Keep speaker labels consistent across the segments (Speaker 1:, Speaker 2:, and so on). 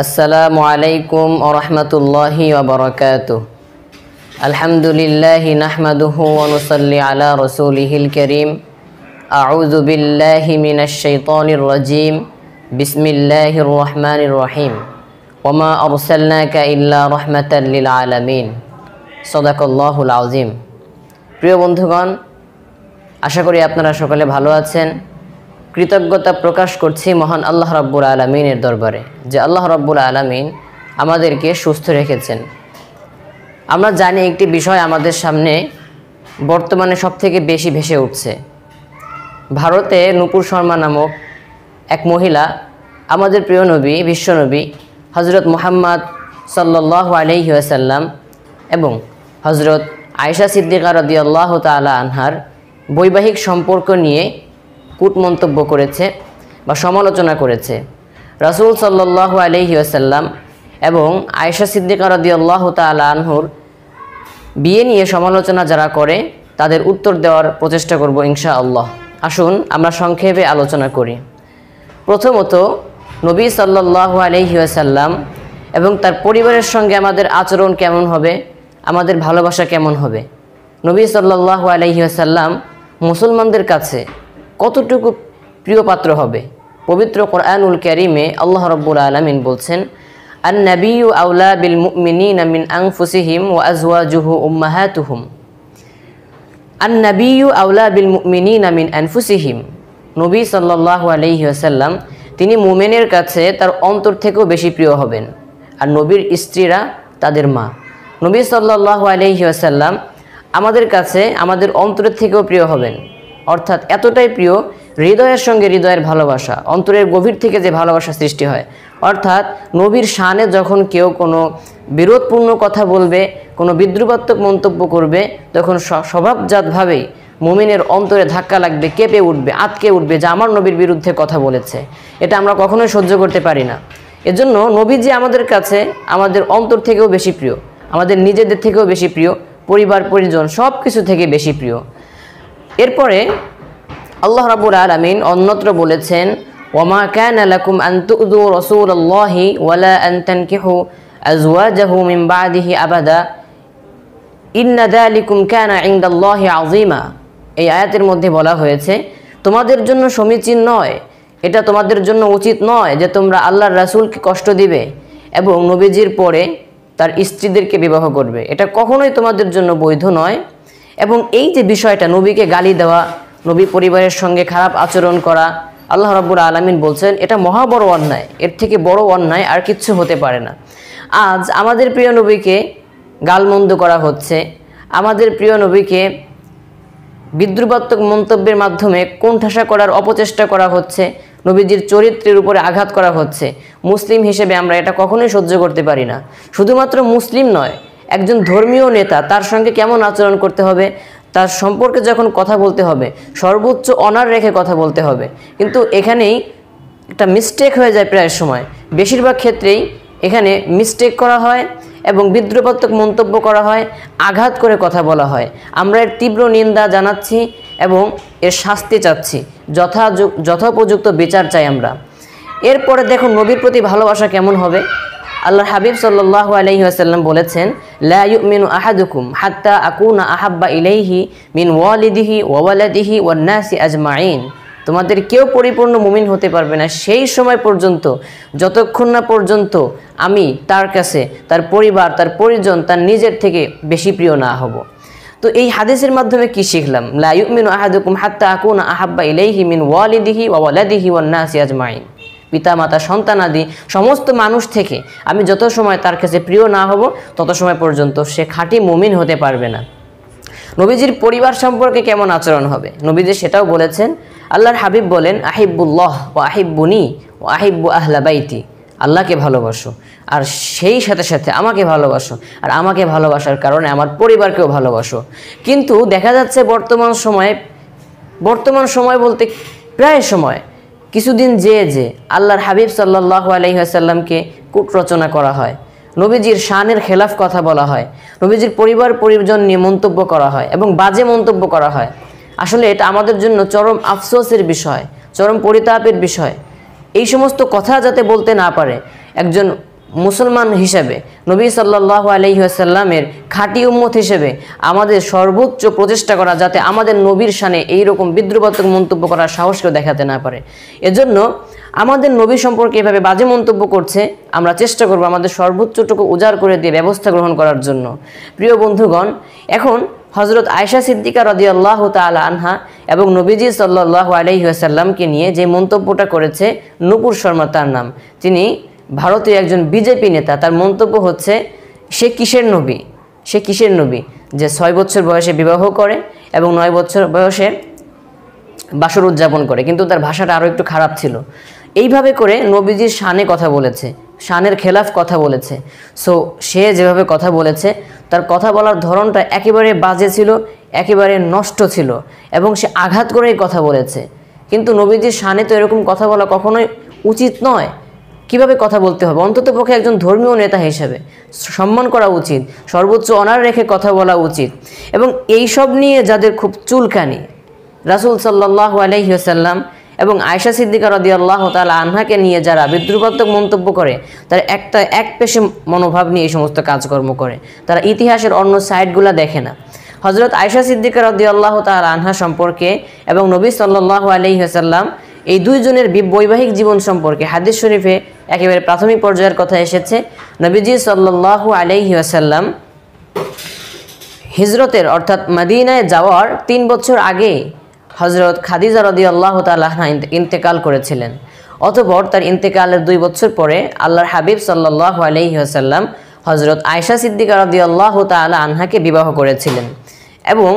Speaker 1: আসসালামু আলাইকুম ওরহমতুল্লাহি ওবরকাত আলহামদুলিল্লাহ নাহমাদুহু অনুসল্লি আলা রসুলিহিল করিম আউযু বিল্লাহি মিনাশ শাইতানির রাজিম বিসমিল্লাহির রহমানির রহিম ওমা আরসালনাকা ইল্লা রহমাতাল লিল আলামিন সদাকল্লাহুল আজিম প্রিয় বন্ধুগণ আশা করি আপনারা সকলে ভালো আছেন কৃতজ্ঞতা প্রকাশ করছি মহান আল্লাহ রব্বুল আলমিনের দরবারে যে আল্লাহ রব্বুল আলমিন আমাদেরকে সুস্থ রেখেছেন আমরা জানি একটি বিষয় আমাদের সামনে বর্তমানে সবথেকে বেশি ভেসে উঠছে ভারতে নুপুর শর্মা নামক এক মহিলা আমাদের প্রিয় নবী বিশ্বনবী হজরত মোহাম্মদ সাল্লাহ আলহিহাসাল্লাম এবং হজরত আয়সা সিদ্দিকার রদিয়াল্লাহ তালা আনহার বৈবাহিক সম্পর্ক নিয়ে কূট মন্তব্য করেছে বা সমালোচনা করেছে রাসুল সাল্লাহ আলহি আসাল্লাম এবং আয়েশা সিদ্দিকা রদি আল্লাহ আনহুর বিয়ে নিয়ে সমালোচনা যারা করে তাদের উত্তর দেওয়ার প্রচেষ্টা করব ইনশা আল্লাহ আসুন আমরা সংক্ষেপে আলোচনা করি প্রথমত নবী সাল্লাহ আসাল্লাম এবং তার পরিবারের সঙ্গে আমাদের আচরণ কেমন হবে আমাদের ভালোবাসা কেমন হবে নবী সাল্লাহ আসাল্লাম মুসলমানদের কাছে কতটুকু প্রিয় পাত্র হবে পবিত্র কোরআনুল ক্যারিমে আল্লাহ রব্বুল আলমিন বলছেন আর নাবিউ আউলা বিল মুমিনিন মিন আংফুসিহিম ও আজওয়াজুহু তুহুম আর নাবিউ আউলা বিল মুমিনিন মিন আনফুসিহিম নবী সাল্লাহ আলহি আসাল্লাম তিনি মোমেনের কাছে তার অন্তর থেকেও বেশি প্রিয় হবেন আর নবীর স্ত্রীরা তাদের মা নবী সাল্লাহ আলহি আসাল্লাম আমাদের কাছে আমাদের অন্তরের থেকেও প্রিয় হবেন অর্থাৎ এতটাই প্রিয় হৃদয়ের সঙ্গে হৃদয়ের ভালোবাসা অন্তরের গভীর থেকে যে ভালোবাসা সৃষ্টি হয় অর্থাৎ নবীর শানে যখন কেউ কোনো বিরোধপূর্ণ কথা বলবে কোনো বিদ্রুপাত্মক মন্তব্য করবে তখন স্বভাবজাতভাবেই মুমিনের অন্তরে ধাক্কা লাগবে কেঁপে উঠবে আটকে উঠবে যে আমার নবীর বিরুদ্ধে কথা বলেছে এটা আমরা কখনোই সহ্য করতে পারি না এজন্য নবী যে আমাদের কাছে আমাদের অন্তর থেকেও বেশি প্রিয় আমাদের নিজেদের থেকেও বেশি প্রিয় পরিবার পরিজন সব কিছু থেকে বেশি প্রিয় এরপরে আল্লাহ রাবুল আলমিন অন্যত্র বলেছেন ওমা ক্যান আলাকুম আন্তুদু রসুল আল্লাহি ওয়ালা আন্তান কেহু আজওয়াজাহু মিম্বাদিহি আবাদা আলিকুম ক্যান ইন্দাল্লাহি আজিমা এই আয়াতের মধ্যে বলা হয়েছে তোমাদের জন্য সমীচীন নয় এটা তোমাদের জন্য উচিত নয় যে তোমরা আল্লাহর রাসুলকে কষ্ট দিবে এবং নবীজির পরে তার স্ত্রীদেরকে বিবাহ করবে এটা কখনোই তোমাদের জন্য বৈধ নয় এবং এই যে বিষয়টা নবীকে গালি দেওয়া নবী পরিবারের সঙ্গে খারাপ আচরণ করা আল্লাহ রব্বুর আলমিন বলছেন এটা মহা বড় অন্যায় এর থেকে বড় অন্যায় আর কিচ্ছু হতে পারে না আজ আমাদের প্রিয় নবীকে গালমন্দ করা হচ্ছে আমাদের প্রিয় নবীকে বিদ্রুপাত্মক মন্তব্যের মাধ্যমে কোণঠাসা করার অপচেষ্টা করা হচ্ছে নবীজির চরিত্রের উপরে আঘাত করা হচ্ছে মুসলিম হিসেবে আমরা এটা কখনোই সহ্য করতে পারি না শুধুমাত্র মুসলিম নয় একজন ধর্মীয় নেতা তার সঙ্গে কেমন আচরণ করতে হবে তার সম্পর্কে যখন কথা বলতে হবে সর্বোচ্চ অনার রেখে কথা বলতে হবে কিন্তু এখানেই একটা মিস্টেক হয়ে যায় প্রায় সময় বেশিরভাগ ক্ষেত্রেই এখানে মিস্টেক করা হয় এবং বিদ্রোপাত্মক মন্তব্য করা হয় আঘাত করে কথা বলা হয় আমরা এর তীব্র নিন্দা জানাচ্ছি এবং এর শাস্তি চাচ্ছি যথা যথোপযুক্ত বিচার চাই আমরা এরপরে দেখুন নবীর প্রতি ভালোবাসা কেমন হবে আল্লাহ হাবিব সাল্লাহ আলহি আসাল্লাম বলেছেন লাউমিনু আহাদুকুম হাত্তা আকুনা আহাব্বা ইলাইহি মিন ওয়ালিদিহি ওয়ালাদিহি ওয়ান্নাসি আজমাইন তোমাদের কেউ পরিপূর্ণ মুমিন হতে পারবে না সেই সময় পর্যন্ত যতক্ষণ না পর্যন্ত আমি তার কাছে তার পরিবার তার পরিজন তার নিজের থেকে বেশি প্রিয় না হব তো এই হাদিসের মাধ্যমে কি শিখলাম লাইমিন আহাদুকুম হাত্তা আকুনা আহাব্বা ইলাইহি মিন ওয়ালিদিহি ওয়ালাদিহি ওয়ান্নাসি আজমাইন পিতা মাতা সন্তান আদি সমস্ত মানুষ থেকে আমি যত সময় তার কাছে প্রিয় না হব তত সময় পর্যন্ত সে খাঁটি মমিন হতে পারবে না নবীজির পরিবার সম্পর্কে কেমন আচরণ হবে নবীজি সেটাও বলেছেন আল্লাহর হাবিব বলেন আহিবুল্লাহ ও আহিবুনি ও আহিব্বু আহলা বাইতি আল্লাহকে ভালোবাসো আর সেই সাথে সাথে আমাকে ভালোবাসো আর আমাকে ভালোবাসার কারণে আমার পরিবারকেও ভালোবাসো কিন্তু দেখা যাচ্ছে বর্তমান সময়ে বর্তমান সময় বলতে প্রায় সময় কিছুদিন যে যে আল্লাহর হাবিব সাল্লাহ আলহিহাসাল্লামকে কূট রচনা করা হয় নবীজির শানের খেলাফ কথা বলা হয় নবীজির পরিবার পরিজন নিয়ে মন্তব্য করা হয় এবং বাজে মন্তব্য করা হয় আসলে এটা আমাদের জন্য চরম আফসোসের বিষয় চরম পরিতাপের বিষয় এই সমস্ত কথা যাতে বলতে না পারে একজন মুসলমান হিসেবে নবী সাল্লাহ আলহিহাসাল্লামের খাঁটি উম্মত হিসেবে আমাদের সর্বোচ্চ প্রচেষ্টা করা যাতে আমাদের নবীর সানে এইরকম বিদ্রুপাত্মক মন্তব্য করার সাহস কেউ দেখাতে না পারে এজন্য আমাদের নবী সম্পর্কে এভাবে বাজে মন্তব্য করছে আমরা চেষ্টা করব আমাদের সর্বোচ্চটুকু উজাড় করে দিয়ে ব্যবস্থা গ্রহণ করার জন্য প্রিয় বন্ধুগণ এখন হজরত আয়সা সিদ্দিকা রদি আল্লাহ তাল আনহা এবং নবীজি সাল্লাহ আলহিহাসাল্লামকে নিয়ে যে মন্তব্যটা করেছে নুপুর শর্মা তার নাম তিনি ভারতীয় একজন বিজেপি নেতা তার মন্তব্য হচ্ছে সে কিসের নবী সে কিসের নবী যে ছয় বছর বয়সে বিবাহ করে এবং নয় বছর বয়সে বাসর উদযাপন করে কিন্তু তার ভাষাটা আরও একটু খারাপ ছিল এইভাবে করে নবীজির শানে কথা বলেছে শানের খেলাফ কথা বলেছে সো সে যেভাবে কথা বলেছে তার কথা বলার ধরনটা একেবারে বাজে ছিল একেবারে নষ্ট ছিল এবং সে আঘাত করেই কথা বলেছে কিন্তু নবীজির শানে তো এরকম কথা বলা কখনোই উচিত নয় কিভাবে কথা বলতে হবে অন্ততপক্ষে একজন ধর্মীয় নেতা হিসেবে সম্মান করা উচিত সর্বোচ্চ অনার রেখে কথা বলা উচিত এবং এই সব নিয়ে যাদের খুব চুলকানি রাসুল সাল্লাহ আলহিহাসাল্লাম এবং আয়সা সিদ্দিকা রদি আল্লাহ তালা আনহাকে নিয়ে যারা বিদ্রুপাত্মক মন্তব্য করে তারা একটা এক পেশে মনোভাব নিয়ে এই সমস্ত কাজকর্ম করে তারা ইতিহাসের অন্য সাইডগুলো দেখে না হজরত আয়সা সিদ্দিকা রদি আল্লাহ তালা আনহা সম্পর্কে এবং নবী সাল্লাহ আলহিহাসাল্লাম এই দুইজনের বৈবাহিক জীবন সম্পর্কে হাদিস শরীফে একেবারে প্রাথমিক পর্যায়ের কথা এসেছে নবীজি সাল্লাহ আলাইহি আসাল্লাম হিজরতের অর্থাৎ মদিনায় যাওয়ার তিন বছর আগে হজরত খাদিজা রদি আল্লাহ তালাহা ইন্তেকাল করেছিলেন অতপর তার ইন্তেকালের দুই বছর পরে আল্লাহর হাবিব সাল্লাহ আলহি আসাল্লাম হজরত আয়সা সিদ্দিকা রদি আল্লাহ তালা আনহাকে বিবাহ করেছিলেন এবং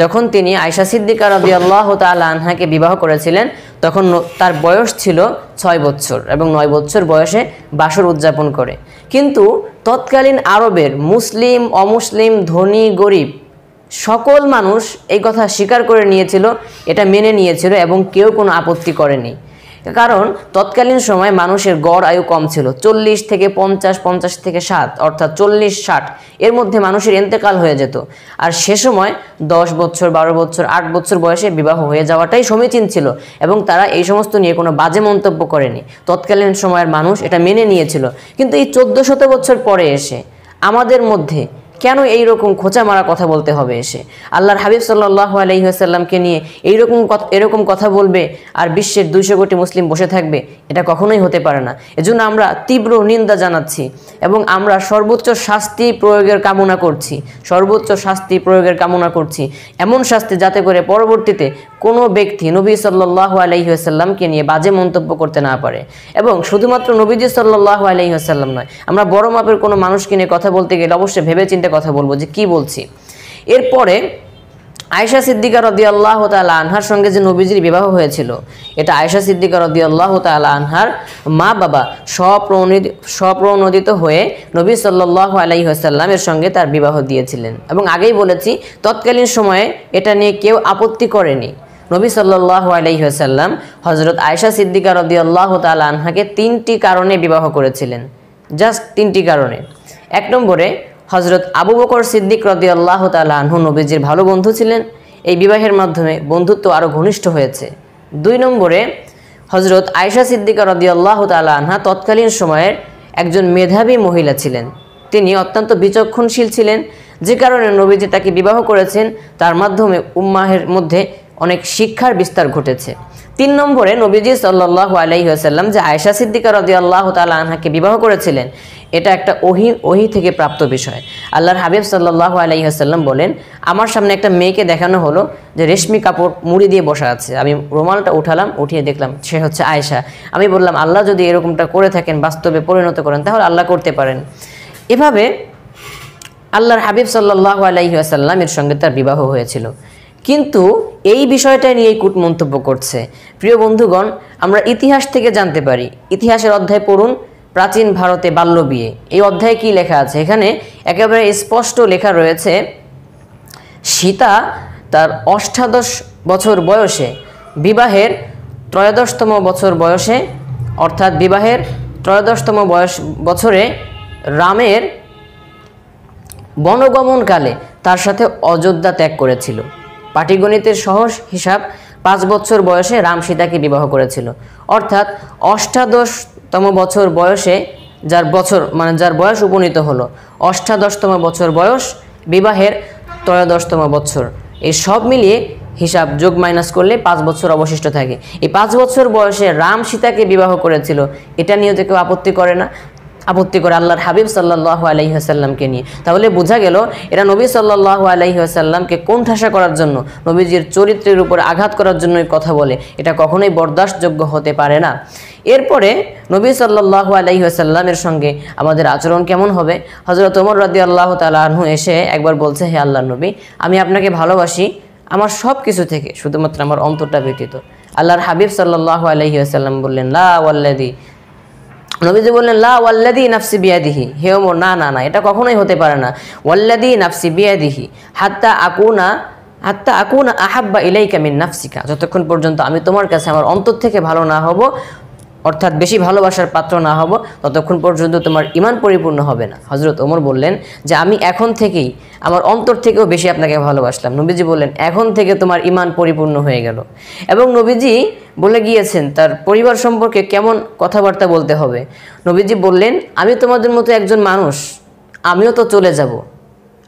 Speaker 1: যখন তিনি আয়সা সিদ্দিকা রবি আল্লাহ তালা আনহাকে বিবাহ করেছিলেন তখন তার বয়স ছিল ছয় বছর এবং নয় বছর বয়সে বাসর উদযাপন করে কিন্তু তৎকালীন আরবের মুসলিম অমুসলিম ধনী গরিব সকল মানুষ এই কথা স্বীকার করে নিয়েছিল এটা মেনে নিয়েছিল এবং কেউ কোনো আপত্তি করেনি কারণ তৎকালীন সময় মানুষের গড় আয়ু কম ছিল চল্লিশ থেকে পঞ্চাশ পঞ্চাশ থেকে সাত অর্থাৎ চল্লিশ ষাট এর মধ্যে মানুষের এন্তেকাল হয়ে যেত আর সে সময় দশ বছর বারো বছর আট বছর বয়সে বিবাহ হয়ে যাওয়াটাই সমীচীন ছিল এবং তারা এই সমস্ত নিয়ে কোনো বাজে মন্তব্য করেনি তৎকালীন সময়ের মানুষ এটা মেনে নিয়েছিল কিন্তু এই চোদ্দ শত বছর পরে এসে আমাদের মধ্যে কেন এই রকম খোঁচা মারা কথা বলতে হবে এসে আল্লাহর হাবিব সাল্লাহ আলহিহাসাল্লামকে নিয়ে এইরকম এরকম কথা বলবে আর বিশ্বের দুইশো কোটি মুসলিম বসে থাকবে এটা কখনোই হতে পারে না এজন্য আমরা তীব্র নিন্দা জানাচ্ছি এবং আমরা সর্বোচ্চ শাস্তি প্রয়োগের কামনা করছি সর্বোচ্চ শাস্তি প্রয়োগের কামনা করছি এমন শাস্তি যাতে করে পরবর্তীতে কোনো ব্যক্তি নবী সাল্লাহু আলহিহাসাল্লামকে নিয়ে বাজে মন্তব্য করতে না পারে এবং শুধুমাত্র নবীজি সাল্লাহু আলহিহাসাল্লাম নয় আমরা বড় মাপের কোনো মানুষকে নিয়ে কথা বলতে গেলে অবশ্যই ভেবে চিন্তে কথা বলবো যে কি বলছি এরপরে আয়সা সিদ্দিকা রদি আল্লাহ তালা আনহার সঙ্গে যে নবীজির বিবাহ হয়েছিল এটা আয়সা সিদ্দিকা রদি আল্লাহ তালা আনহার মা বাবা স্বপ্রণোদিত স্বপ্রণোদিত হয়ে নবী সাল্লাহ আলাইসাল্লামের সঙ্গে তার বিবাহ দিয়েছিলেন এবং আগেই বলেছি তৎকালীন সময়ে এটা নিয়ে কেউ আপত্তি করেনি নবী সাল্লাহ আলহিহাসাল্লাম হজরত আয়সা সিদ্দিকা রদি আল্লাহ তাল আনহাকে তিনটি কারণে বিবাহ করেছিলেন জাস্ট তিনটি কারণে এক নম্বরে হজরত আবু বকর সিদ্দিক রদি আল্লাহ তাল আনহু নবীজির ভালো বন্ধু ছিলেন এই বিবাহের মাধ্যমে বন্ধুত্ব আরও ঘনিষ্ঠ হয়েছে দুই নম্বরে হজরত আয়সা সিদ্দিকা রদি আল্লাহ তাল আনহা তৎকালীন সময়ের একজন মেধাবী মহিলা ছিলেন তিনি অত্যন্ত বিচক্ষণশীল ছিলেন যে কারণে নবীজি তাকে বিবাহ করেছেন তার মাধ্যমে উম্মাহের মধ্যে অনেক শিক্ষার বিস্তার ঘটেছে তিন নম্বরে নবীজি সাল্লাহ আলহিহাসাল্লাম যে আয়সা সিদ্দিকা রদি আল্লাহ তালা আনহাকে বিবাহ করেছিলেন এটা একটা ওহি ওহি থেকে প্রাপ্ত বিষয় আল্লাহর হাবিব সাল্লাহ আলহিহাসাল্লাম বলেন আমার সামনে একটা মেয়েকে দেখানো হলো যে রেশমি কাপড় মুড়ি দিয়ে বসা আছে আমি রুমালটা উঠালাম উঠিয়ে দেখলাম সে হচ্ছে আয়সা আমি বললাম আল্লাহ যদি এরকমটা করে থাকেন বাস্তবে পরিণত করেন তাহলে আল্লাহ করতে পারেন এভাবে আল্লাহর হাবিব সাল্লাহ আলহিহাসাল্লামের সঙ্গে তার বিবাহ হয়েছিল কিন্তু এই বিষয়টা নিয়েই কূট মন্তব্য করছে প্রিয় বন্ধুগণ আমরা ইতিহাস থেকে জানতে পারি ইতিহাসের অধ্যায় পড়ুন প্রাচীন ভারতে বাল্য বিয়ে এই অধ্যায়ে কি লেখা আছে এখানে একেবারে স্পষ্ট লেখা রয়েছে সীতা তার অষ্টাদশ বছর বয়সে বিবাহের ত্রয়োদশতম বছর বয়সে অর্থাৎ বিবাহের ত্রয়োদশতম বয়স বছরে রামের বনগমনকালে তার সাথে অযোধ্যা ত্যাগ করেছিল পাটিগণিতের সহজ হিসাব পাঁচ বছর বয়সে রাম সীতাকে বিবাহ করেছিল অর্থাৎ অষ্টাদশতম বছর বয়সে যার বছর মানে যার বয়স উপনীত হলো অষ্টাদশতম বছর বয়স বিবাহের ত্রয়োদশতম বছর এই সব মিলিয়ে হিসাব যোগ মাইনাস করলে পাঁচ বছর অবশিষ্ট থাকে এই পাঁচ বছর বয়সে রাম সীতাকে বিবাহ করেছিল এটা নিয়ে তো কেউ আপত্তি করে না আপত্তি করে আল্লাহর হাবিব সাল্লাহ আলহিহাসাল্লামকে নিয়ে তাহলে বোঝা গেল এরা নবী সাল্লাহ আলহিহাসাল্লামকে কোন ঠাসা করার জন্য নবীজির চরিত্রের উপর আঘাত করার জন্যই কথা বলে এটা কখনোই বরদাস্তযোগ্য হতে পারে না এরপরে নবী সাল্লাহ আলহিহাসাল্লামের সঙ্গে আমাদের আচরণ কেমন হবে হজরত ওমর রাদি আল্লাহ তালু এসে একবার বলছে হে আল্লাহ নবী আমি আপনাকে ভালোবাসি আমার সব কিছু থেকে শুধুমাত্র আমার অন্তরটা ব্যতীত আল্লাহর হাবিব সাল্লাহ আলহিহাসাল্লাম বললেন লা ওয়াল্লাদি নবীজি বললেন লা ওয়াল্লাদি নাফসি বিয়াদিহি হে ওমর না না না এটা কখনোই হতে পারে না ওয়াল্লাদি নাফসি বিয়াদিহি হাত্তা আকুনা হাত্তা আকুনা আহাব্বা ইলাইকা মিন নাফসিকা যতক্ষণ পর্যন্ত আমি তোমার কাছে আমার অন্তর থেকে ভালো না হব অর্থাৎ বেশি ভালোবাসার পাত্র না হব ততক্ষণ পর্যন্ত তোমার ইমান পরিপূর্ণ হবে না হজরত ওমর বললেন যে আমি এখন থেকেই আমার অন্তর থেকেও বেশি আপনাকে ভালোবাসলাম নবীজি বললেন এখন থেকে তোমার ইমান পরিপূর্ণ হয়ে গেল এবং নবীজি বলে গিয়েছেন তার পরিবার সম্পর্কে কেমন কথাবার্তা বলতে হবে নবীজি বললেন আমি তোমাদের মতো একজন মানুষ আমিও তো চলে যাব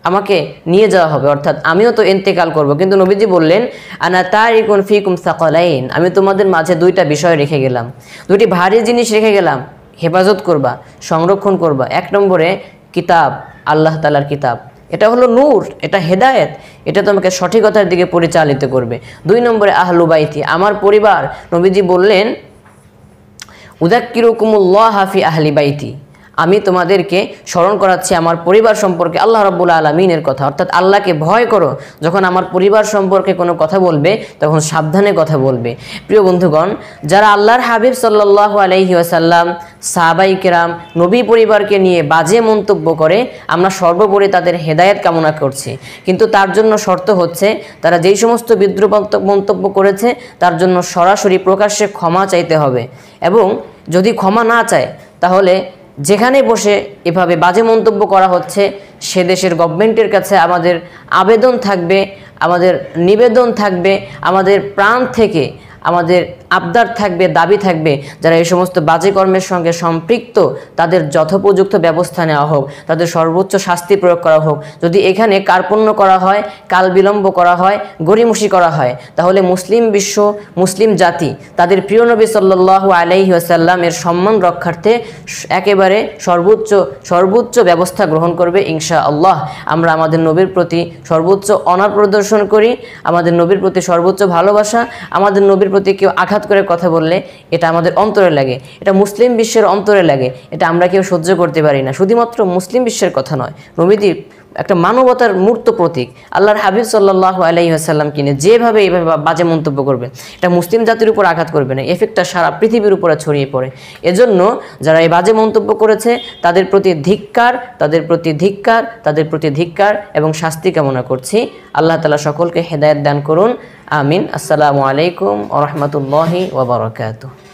Speaker 1: আমাকে নিয়ে যাওয়া হবে অর্থাৎ আমিও তো এন্তেকাল করব কিন্তু নবীজি বললেন আনা তার ইকুন ফিকুম সাকলাইন আমি তোমাদের মাঝে দুইটা বিষয় রেখে গেলাম দুটি ভারী জিনিস রেখে গেলাম হেফাজত করবা সংরক্ষণ করবা এক নম্বরে কিতাব আল্লাহ তালার কিতাব এটা হলো নূর এটা হেদায়েত এটা তোমাকে সঠিকতার দিকে পরিচালিত করবে দুই নম্বরে আহলুবাইতি আমার পরিবার নবীজি বললেন উদাক্কিরকুমুল্লাহ হাফি আহলি বাইতি আমি তোমাদেরকে স্মরণ করাচ্ছি আমার পরিবার সম্পর্কে আল্লাহ রব্বুল আলমিনের কথা অর্থাৎ আল্লাহকে ভয় করো যখন আমার পরিবার সম্পর্কে কোনো কথা বলবে তখন সাবধানে কথা বলবে প্রিয় বন্ধুগণ যারা আল্লাহর হাবিব সাল্লাহ আলহি আসাল্লাম সাহাবাই কেরাম নবী পরিবারকে নিয়ে বাজে মন্তব্য করে আমরা সর্বোপরি তাদের হেদায়েত কামনা করছি কিন্তু তার জন্য শর্ত হচ্ছে তারা যেই সমস্ত বিদ্রুপ মন্তব্য করেছে তার জন্য সরাসরি প্রকাশ্যে ক্ষমা চাইতে হবে এবং যদি ক্ষমা না চায় তাহলে যেখানে বসে এভাবে বাজে মন্তব্য করা হচ্ছে সে দেশের গভর্নমেন্টের কাছে আমাদের আবেদন থাকবে আমাদের নিবেদন থাকবে আমাদের প্রাণ থেকে আমাদের আবদার থাকবে দাবি থাকবে যারা এই সমস্ত বাজে কর্মের সঙ্গে সম্পৃক্ত তাদের যথোপযুক্ত ব্যবস্থা নেওয়া হোক তাদের সর্বোচ্চ শাস্তি প্রয়োগ করা হোক যদি এখানে কার্পণ্য করা হয় কাল বিলম্ব করা হয় গড়িমুষি করা হয় তাহলে মুসলিম বিশ্ব মুসলিম জাতি তাদের প্রিয় নবী সাল্লু আলাইহি আসাল্লামের সম্মান রক্ষার্থে একেবারে সর্বোচ্চ সর্বোচ্চ ব্যবস্থা গ্রহণ করবে ইনশা আল্লাহ আমরা আমাদের নবীর প্রতি সর্বোচ্চ অনার প্রদর্শন করি আমাদের নবীর প্রতি সর্বোচ্চ ভালোবাসা আমাদের নবীর প্রতি কেউ আঘাত আঘাত করে কথা বললে এটা আমাদের অন্তরে লাগে এটা মুসলিম বিশ্বের অন্তরে লাগে এটা আমরা কেউ সহ্য করতে পারি না শুধুমাত্র মুসলিম বিশ্বের কথা নয় নবীদ্বীপ একটা মানবতার মূর্ত প্রতীক আল্লাহর হাবিব সাল্লাহ আলাইসাল্লাম কিনে যেভাবে এইভাবে বাজে মন্তব্য করবে এটা মুসলিম জাতির উপর আঘাত করবে না এফেক্টটা সারা পৃথিবীর উপরে ছড়িয়ে পড়ে এজন্য যারা এই বাজে মন্তব্য করেছে তাদের প্রতি ধিক্কার তাদের প্রতি ধিক্কার তাদের প্রতি ধিক্কার এবং শাস্তি কামনা করছি আল্লাহ তালা সকলকে হেদায়ত দান করুন আমিন আসসালামু আলাইকুম আরহামতুল্লাহি ওবরাকাতু